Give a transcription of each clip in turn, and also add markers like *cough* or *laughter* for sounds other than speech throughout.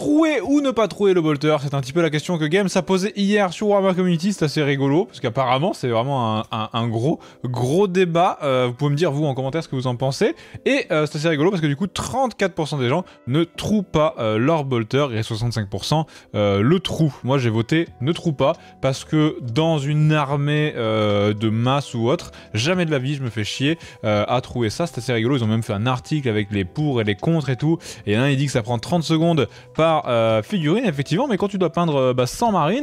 Trouer ou ne pas trouer le bolter, c'est un petit peu la question que Games a posée hier sur Warhammer Community, c'est assez rigolo, parce qu'apparemment c'est vraiment un, gros, gros débat, euh, vous pouvez me dire vous en commentaire ce que vous en pensez, et euh, c'est assez rigolo parce que du coup 34% des gens ne trouent pas euh, leur bolter, et 65% le trou. Moi j'ai voté ne trouve pas, parce que dans une armée de masse ou autre, jamais de la vie je me fais chier à trouver ça, c'est assez rigolo, ils ont même fait un article avec les pour et les contre et tout, et un il dit que ça prend 30 secondes par euh, figurine, effectivement, mais quand tu dois peindre euh, bah, sans et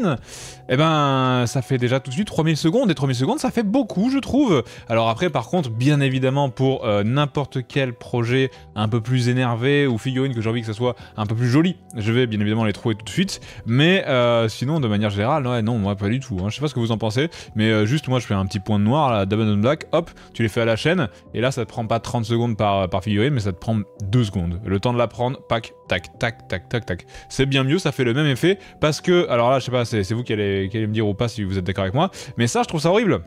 eh ben, ça fait déjà tout de suite 3000 secondes, et 3000 secondes, ça fait beaucoup, je trouve. Alors après, par contre, bien évidemment, pour euh, n'importe quel projet un peu plus énervé, ou figurine que j'ai envie que ça soit un peu plus joli, je vais bien évidemment les trouver tout de suite, mais sinon, de manière générale, ouais, non, moi, pas du tout. Hein. Je sais pas ce que vous en pensez, mais juste, moi, je fais un petit point de noir, là, d'Abandon Black, hop, tu les fais à la chaîne, et là, ça te prend pas 30 secondes par, par figurine, mais ça te prend 2 secondes. Le temps de la prendre, pack, tac, tac, tac, tac, tac, c'est bien mieux, ça fait le même effet, parce que, alors là, je sais pas, c'est vous qui allez me dire ou pas si vous êtes d'accord avec moi, mais ça, je trouve ça horrible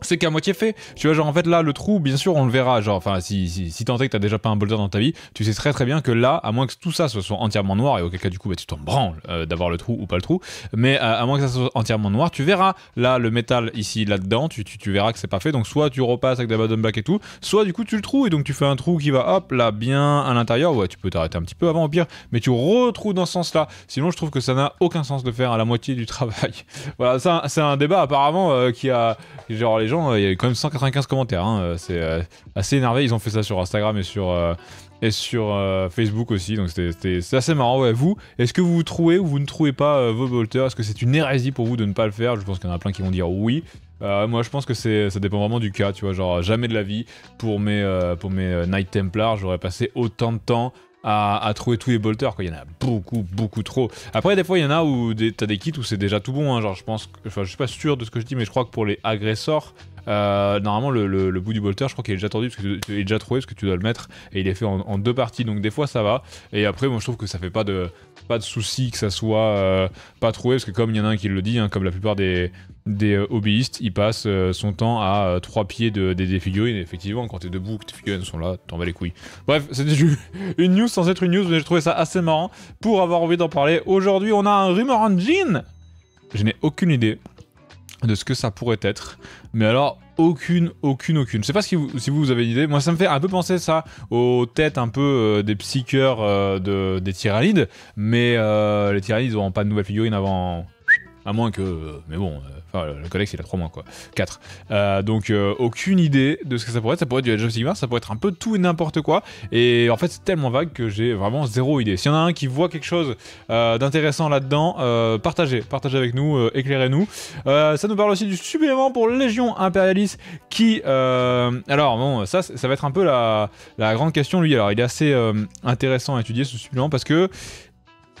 c'est qu'à moitié fait. Tu vois, genre, en fait, là, le trou, bien sûr, on le verra. Genre, enfin, si, si, si tant est que t'as déjà pas un bolter dans ta vie, tu sais très très bien que là, à moins que tout ça soit entièrement noir, et auquel cas, du coup, bah, tu t'en branles euh, d'avoir le trou ou pas le trou, mais euh, à moins que ça soit entièrement noir, tu verras là le métal ici, là-dedans, tu, verras que c'est pas fait. Donc, soit tu repasses avec des bottom black et tout, soit du coup, tu le trous, et donc tu fais un trou qui va hop là, bien à l'intérieur. Ouais, tu peux t'arrêter un petit peu avant au pire, mais tu retrouves dans ce sens-là. Sinon, je trouve que ça n'a aucun sens de faire à la moitié du *laughs* travail. voilà, c'est un, débat apparemment euh, qui a genre les gens, euh, il y a quand même 195 commentaires. Hein, euh, c'est euh, assez énervé. Ils ont fait ça sur Instagram et sur et sur Facebook aussi. Donc c'était assez marrant. Ouais, vous, est-ce que vous, vous trouvez ou vous ne trouvez pas vos bolters Est-ce que c'est une hérésie pour vous de ne pas le faire Je pense qu'il y en a plein qui vont dire oui. moi, je pense que ça dépend vraiment du cas. Tu vois, genre jamais de la vie pour mes pour mes Night Templars, j'aurais passé autant de temps à, trouver tous les bolters. Quoi. Il y en a beaucoup, beaucoup trop. Après, des fois, il y en a où t'as des kits où c'est déjà tout bon. Hein. Genre, je pense, que, enfin, je suis pas sûr de ce que je dis, mais je crois que pour les agresseurs, euh, normalement, le, bout du bolter, je crois qu'il est déjà tendu, parce que tu, il est déjà trouvé, parce que tu dois le mettre. Et il est fait en, deux parties, donc des fois ça va. Et après, moi je trouve que ça fait pas de, pas souci que ça soit euh, pas trouvé, parce que comme il y en a un qui le dit, hein, comme la plupart des, des hobbyistes, euh, il passe son temps à trois pieds des, figurines. effectivement, quand t'es debout, que tes figurines sont là, t'en vas les couilles. Bref, *laughs* c'était une news sans être une news, mais j'ai trouvé ça assez marrant pour avoir envie d'en parler. Aujourd'hui, on a un rumor engine. Je n'ai aucune idée de ce que ça pourrait être. Mais alors, aucune, aucune, aucune. Je sais pas si vous, si vous avez une idée. Moi, ça me fait un peu penser ça aux têtes un peu euh, des psycheurs euh, de, des tyrannides. Mais euh, les tyrannides n'auront pas de nouvelles figurines avant à moins que. Euh, mais bon, euh, le codex il a 3 mois quoi. 4. Euh, donc aucune idée de ce que ça pourrait être. Ça pourrait être du Age of Sigmar, ça pourrait être un peu tout et n'importe quoi. Et en fait, c'est tellement vague que j'ai vraiment zéro idée. S'il y en a un qui voit quelque chose d'intéressant là-dedans, partagez. Partagez avec nous, éclairez-nous. ça nous parle aussi du supplément pour Légion Imperialis qui. alors bon, ça, ça va être un peu la, la grande question lui. Alors il est assez intéressant à étudier ce supplément parce que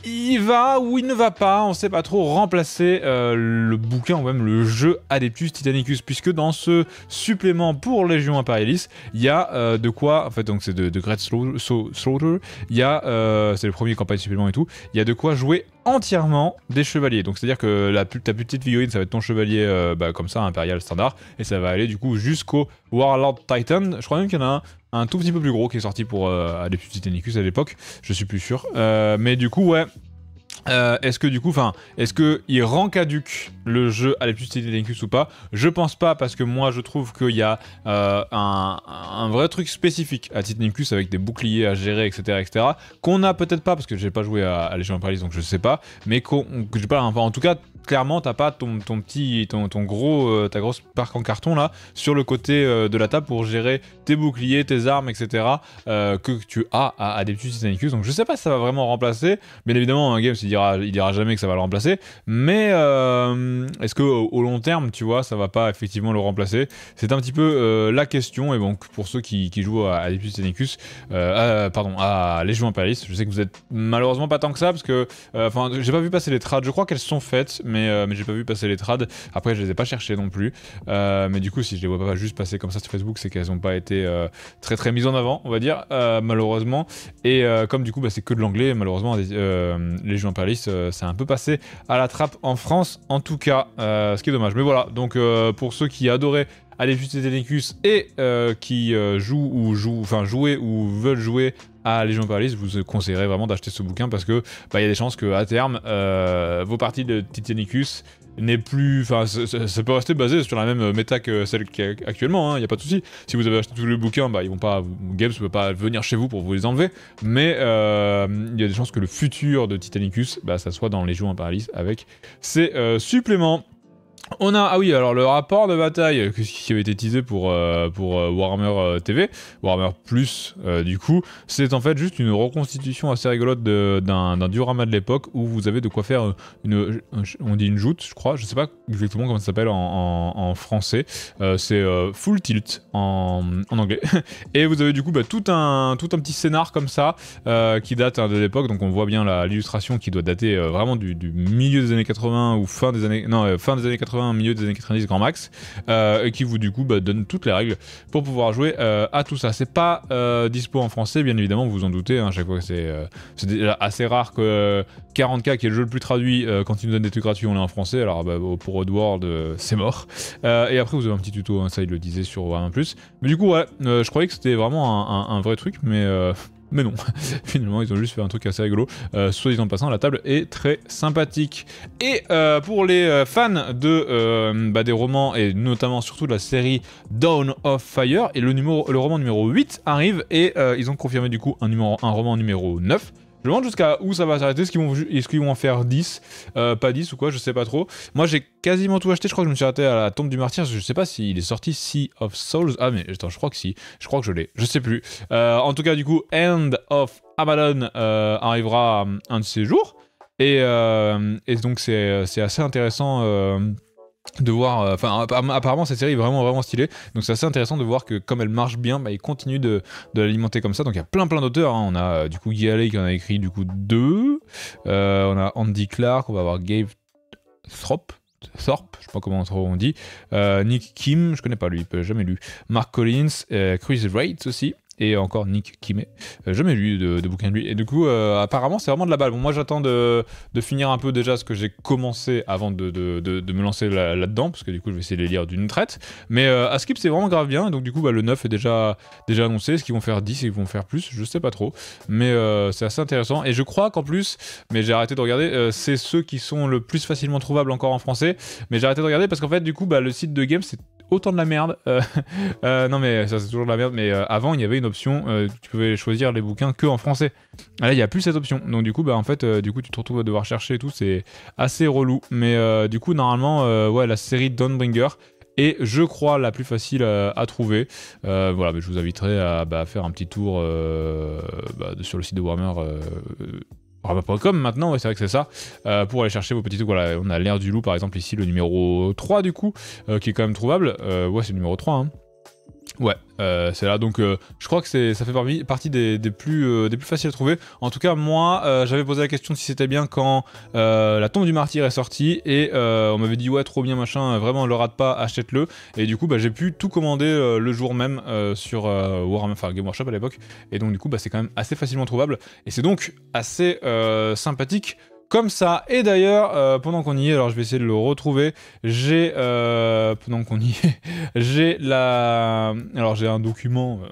il va ou il ne va pas, on sait pas trop, remplacer euh, le bouquin ou même le jeu Adeptus Titanicus, puisque dans ce supplément pour Légion Imperialis, il y a euh, de quoi, en fait, donc c'est de, Great Slaughter, il y a, euh, c'est le premier campagne supplément et tout, il y a de quoi jouer entièrement des chevaliers. Donc c'est-à-dire que la, ta petite figurine, ça va être ton chevalier euh, bah, comme ça, impérial standard, et ça va aller du coup jusqu'au Warlord Titan. Je crois même qu'il y en a un, tout petit peu plus gros qui est sorti pour les euh, petits à l'époque, je suis plus sûr. Euh, mais du coup, ouais, euh, est-ce que du coup, enfin, est-ce que il rend caduque le jeu à la titanicus ou pas Je pense pas parce que moi je trouve qu'il y a euh, un, vrai truc spécifique à Titanicus avec des boucliers à gérer, etc., etc. Qu'on a peut-être pas parce que j'ai pas joué à, à of paris donc je sais pas, mais qu'on, que j'ai pas, en tout cas, clairement t'as pas ton, petit, ton, gros, euh, ta grosse parc en carton là sur le côté de la table pour gérer tes boucliers, tes armes, etc. que tu as à, à des Titanicus. Donc je sais pas si ça va vraiment remplacer, mais évidemment un game il dira, il dira jamais que ça va le remplacer. Mais euh, est-ce que au, long terme, tu vois, ça va pas effectivement le remplacer C'est un petit peu euh, la question. Et donc pour ceux qui, jouent à, les euh, pardon, à Les Légion Paris, je sais que vous êtes malheureusement pas tant que ça parce que, enfin, j'ai pas vu passer les trades. Je crois qu'elles sont faites, mais mais j'ai pas vu passer les trades. Après, je les ai pas cherchées non plus. mais du coup, si je les vois pas juste passer comme ça sur Facebook, c'est qu'elles ont pas été très très mises en avant, on va dire, malheureusement. Et comme du coup, bah, c'est que de l'anglais, malheureusement, les Paris c'est euh, un peu passé à la trappe en France, en tout cas, euh, ce qui est dommage. Mais voilà, donc euh, pour ceux qui adoraient aller visiter et qui jouent ou jouent, enfin jouer ou veulent jouer à Légion Paris, vous conseillerez vraiment d'acheter ce bouquin parce que bah, il y a des chances que à terme vos parties de Titanicus n'est plus. Enfin, ça peut rester basé sur la même méta que celle qui est actuellement, il hein, n'y a pas de souci. Si vous avez acheté tous les bouquins, bah, ils vont pas. Games ne peut pas venir chez vous pour vous les enlever, mais euh, il y a des chances que le futur de Titanicus, bah, ça soit dans les jeux avec ses euh, suppléments. On a, ah oui, alors le rapport de bataille euh, qui avait été teasé pour, euh, pour euh, Warhammer TV, Warhammer Plus du coup, c'est en fait juste une reconstitution assez rigolote d'un diorama de l'époque où vous avez de quoi faire une, on dit une joute, je crois, je sais pas exactement comment ça s'appelle en, français, c'est Full Tilt en, anglais, *laughs* et vous avez du coup bah, tout, un, tout un petit scénar comme ça qui date hein, de l'époque, donc on voit bien l'illustration qui doit dater vraiment du, du, milieu des années 80 ou fin des années, non, fin des années 80 un milieu des années 90 grand max, euh, et qui vous du coup bah, donne toutes les règles pour pouvoir jouer euh, à tout ça. C'est pas euh, dispo en français, bien évidemment, vous vous en doutez, hein, à chaque fois c'est assez rare que 40K, qui est le jeu le plus traduit, quand il nous donne des trucs gratuits, on est en français, alors bah, pour Oddworld, c'est mort. et après, vous avez un petit tuto, hein, ça il le disait sur Warhammer Plus. Mais du coup, ouais, je croyais que c'était vraiment un, un, vrai truc, mais mais non, *laughs* finalement ils ont juste fait un truc assez rigolo. Euh, soit ils en passant, la table est très sympathique. Et euh, pour les euh, fans de, bah, des romans et notamment surtout de la série Dawn of Fire, et le, numéro, le roman numéro 8 arrive et ils ont confirmé du coup un, numéro, un roman numéro 9 jusqu'à où ça va s'arrêter. Est-ce qu'ils vont, est qu'ils vont en faire 10 euh, Pas 10 ou quoi, je sais pas trop. Moi, j'ai quasiment tout acheté. Je crois que je me suis arrêté à la tombe du martyr. Je sais pas s'il est sorti Sea of Souls. Ah, mais attends, je crois que si. Je crois que je l'ai. Je sais plus. Euh, en tout cas, du coup, End of Avalon euh, arrivera un de ces jours. Et, et donc, c'est assez intéressant de voir euh, enfin apparemment cette série est vraiment vraiment stylée donc c'est assez intéressant de voir que comme elle marche bien il bah, ils continuent de, l'alimenter comme ça donc il y a plein plein d'auteurs hein. on a euh, du coup Guy qui en a écrit du coup deux euh, on a Andy Clark on va avoir Gabe Thorpe Thorpe, je sais pas comment on dit, Nick Kim, je connais pas lui, jamais lu, Mark Collins, Chris Wright aussi, et encore Nick qui met, je lu de, de, bouquin de lui. Et du coup, euh, apparemment, c'est vraiment de la balle. Bon, moi, j'attends de, finir un peu déjà ce que j'ai commencé avant de, me lancer là-dedans, parce que du coup, je vais essayer de les lire d'une traite. Mais euh, à Skip, c'est vraiment grave bien. Donc, du coup, bah, le 9 est déjà, déjà annoncé. Est-ce qu'ils vont faire 10 et qu'ils vont faire plus Je sais pas trop. Mais euh, c'est assez intéressant. Et je crois qu'en plus, mais j'ai arrêté de regarder, c'est ceux qui sont le plus facilement trouvable encore en français. Mais j'ai arrêté de regarder parce qu'en fait, du coup, bah, le site de game, c'est autant de la merde. Euh, *laughs* euh, non, mais ça, c'est toujours de la merde. Mais euh, avant, il y avait une option, tu pouvais choisir les bouquins que en français. Là, il n'y a plus cette option. Donc, du coup, bah, en fait, du coup, tu te retrouves à devoir chercher et tout. C'est assez relou. Mais du coup, normalement, ouais, la série Dawnbringer est je crois la plus facile à, trouver. voilà, mais je vous inviterai à bah, faire un petit tour bah, sur le site de Warhammer. Rabat.com ah maintenant, c'est vrai que c'est ça, euh, pour aller chercher vos petits trucs. Voilà, on a l'air du loup par exemple ici, le numéro 3 du coup, euh, qui est quand même trouvable. Euh, ouais, c'est le numéro 3. Hein. Ouais, euh, c'est là. Donc, euh, je crois que ça fait partie des, plus, euh, des plus faciles à trouver. En tout cas, moi, j'avais posé la question si c'était bien quand La tombe du martyr est sortie. Et on m'avait dit, ouais, trop bien, machin. Vraiment, le rate pas, achète-le. Et du coup, bah, j'ai pu tout commander le jour même sur Warhammer, enfin Game Workshop à l'époque. Et donc, du coup, bah, c'est quand même assez facilement trouvable. Et c'est donc assez sympathique comme ça. Et d'ailleurs, pendant qu'on y est, alors je vais essayer de le retrouver, j'ai euh, pendant qu'on y est, j'ai la. Alors j'ai un document. Euh,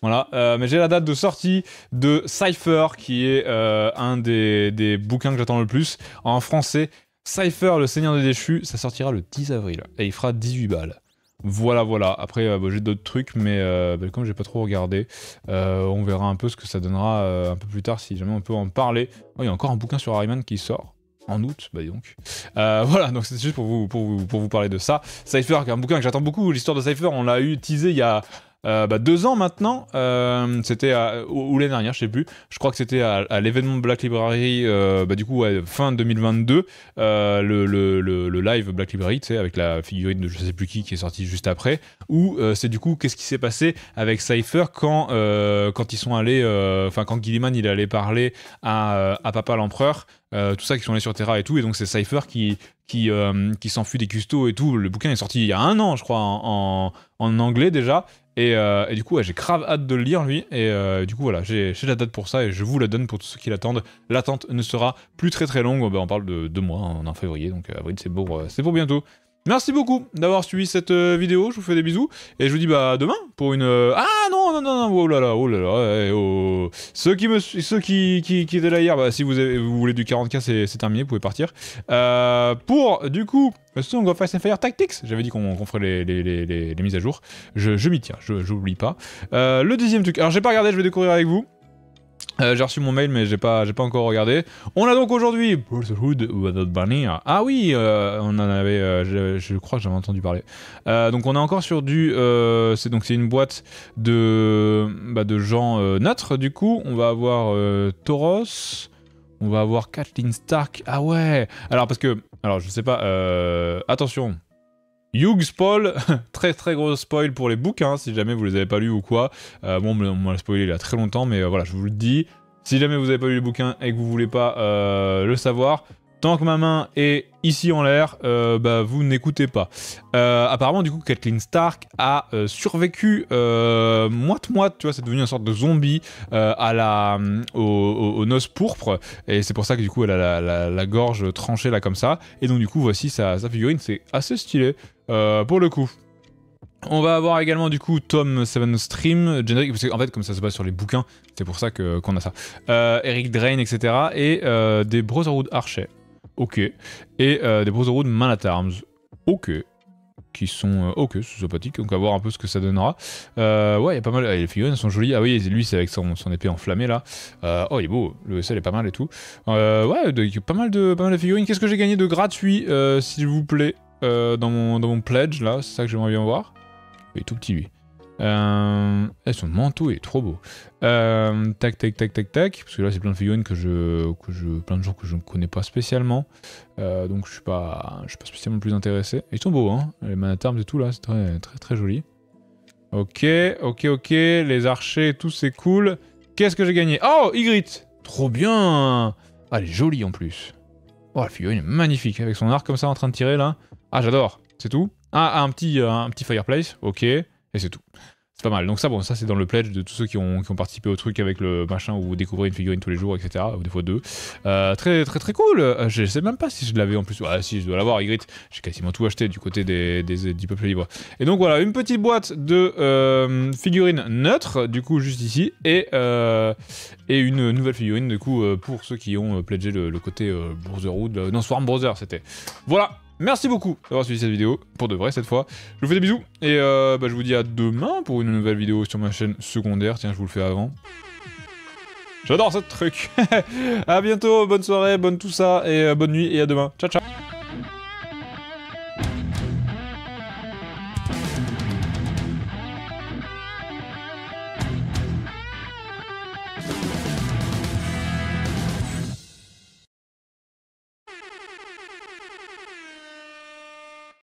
voilà, euh, mais j'ai la date de sortie de Cypher, qui est euh, un des, bouquins que j'attends le plus, en français. Cypher, le Seigneur des Déchus, ça sortira le 10 avril, et il fera 18 balles. Voilà, voilà. Après, bah, j'ai d'autres trucs, mais bah, comme j'ai pas trop regardé, on verra un peu ce que ça donnera un peu plus tard, si jamais on peut en parler. Oh, il y a encore un bouquin sur Harryman qui sort en août, bah donc. Euh, *laughs* voilà, donc c'est juste pour vous, pour, vous, pour vous parler de ça. Cypher, un bouquin que j'attends beaucoup, l'histoire de Cypher, on l'a utilisé il y a euh, bah, deux ans maintenant. Euh, c'était ou, l'année dernière, je sais plus. Je crois que c'était à, l'événement Black Library, euh, bah, du coup, fin 2022, le, live Black Library, tu sais, avec la figurine de je sais plus qui qui est sortie juste après. Ou c'est du coup, qu'est-ce qui s'est passé avec Cypher quand, quand ils sont allés, enfin, quand Gilliman il allait parler à, à Papa l'Empereur. tout ça qui sont allés sur Terra et tout, et donc c'est Cypher qui, qui, qui s'enfuit des custos et tout. Le bouquin est sorti il y a un an, je crois, en, en anglais déjà, euh, et, du coup, j'ai grave hâte de le lire, lui. Et euh, du coup, voilà, j'ai la date pour ça et je vous la donne pour tous ceux qui l'attendent. L'attente ne sera plus très très longue. Bah, on parle de deux mois, hein, en février, donc euh, avril, c'est pour, pour bientôt. Merci beaucoup d'avoir suivi cette euh, vidéo, je vous fais des bisous, et je vous dis bah demain pour une... Euh, ah non, non, non, non, oh là là, oh là là, eh, oh. Ceux qui me... Ceux qui, qui, étaient là hier, bah, si vous, vous voulez du 40k, c'est terminé, vous pouvez partir. Euh, pour, du coup, Song of Fast and Fire Tactics, j'avais dit qu'on ferait les, mises à jour, je, je m'y tiens, je n'oublie pas. le deuxième truc, alors j'ai pas regardé, je vais découvrir avec vous. Euh, j'ai reçu mon mail, mais j'ai pas, pas encore regardé. On a donc aujourd'hui Ah oui, euh, on en avait, euh, je, crois que j'avais entendu parler. donc on est encore sur du, c'est donc une boîte de, bah, de gens neutres. Du coup, on va avoir Tauros, on va avoir Kathleen Stark. Ah ouais. Alors parce que, alors je sais pas. attention, Hughes Paul, *laughs* très très gros spoil pour les bouquins, hein, si jamais vous les avez pas lus ou quoi. Euh, bon, on m'a spoilé il y a très longtemps, mais euh, voilà, je vous le dis. Si jamais vous avez pas lu les bouquins et que vous voulez pas euh, le savoir, Tant que ma main est ici en l'air, euh, bah, vous n'écoutez pas. Euh, apparemment, du coup, Kathleen Stark a euh, survécu moite-moite, tu vois, c'est devenu une sorte de zombie à la, aux, noces pourpres, et c'est pour ça que du coup, elle a la, gorge tranchée là comme ça, et donc du coup, voici sa, figurine, c'est assez stylé, pour le coup. On va avoir également du coup Tom Seven Stream, générique, parce qu'en fait comme ça se passe sur les bouquins, c'est pour ça que qu'on a ça. Eric Drain, etc. Et des Brotherhood Archers ok. Et euh, des Brotherhood Man at Arms, ok. Qui sont euh, ok, c'est sympathique, donc à voir un peu ce que ça donnera. Euh, ouais, il y a pas mal. Ah, les figurines sont jolies. Ah oui, lui, c'est avec son, épée enflammée là. oh, il est beau, le SL est pas mal et tout. ouais, pas, mal de, pas mal de figurines. Qu'est-ce que j'ai gagné de gratuit, s'il vous plaît, dans mon, dans, mon, pledge là C'est ça que j'aimerais bien voir. Il est tout petit lui. Euh, son manteau est trop beau. tac, tac, tac, tac, tac. Parce que là, c'est plein de figurines que je, que je, plein de gens que je ne connais pas spécialement. donc, je suis pas, je suis pas spécialement plus intéressé. Ils sont beaux, hein. Les manatarmes et tout là, c'est très, très, très joli. Ok, ok, ok. Les archers, tout, c'est cool. Qu'est-ce que j'ai gagné Oh, Ygritte Trop bien Ah, elle est jolie en plus. Oh, la figurine est magnifique. Avec son arc comme ça en train de tirer là. Ah, j'adore. C'est tout. Ah, un petit, un petit fireplace. Ok et c'est tout. C'est pas mal. Donc ça, bon, ça c'est dans le pledge de tous ceux qui ont, qui ont, participé au truc avec le machin où vous découvrez une figurine tous les jours, etc. Ou des fois deux. Euh, très très très cool. Euh, je sais même pas si je l'avais en plus. Ah si, je dois l'avoir, Ygritte. J'ai quasiment tout acheté du côté des, des, du peuple libre. Et donc voilà, une petite boîte de euh, figurines neutres, du coup juste ici, et, et une nouvelle figurine, du coup, pour ceux qui ont pledgé le, côté Brotherhood. non, Swarm Brother, c'était. Voilà Merci beaucoup d'avoir suivi cette vidéo, pour de vrai cette fois. Je vous fais des bisous, et euh, bah, je vous dis à demain pour une nouvelle vidéo sur ma chaîne secondaire. Tiens, je vous le fais avant. J'adore ce truc. A *laughs* bientôt, bonne soirée, bonne tout ça, et euh, bonne nuit, et à demain. Ciao, ciao.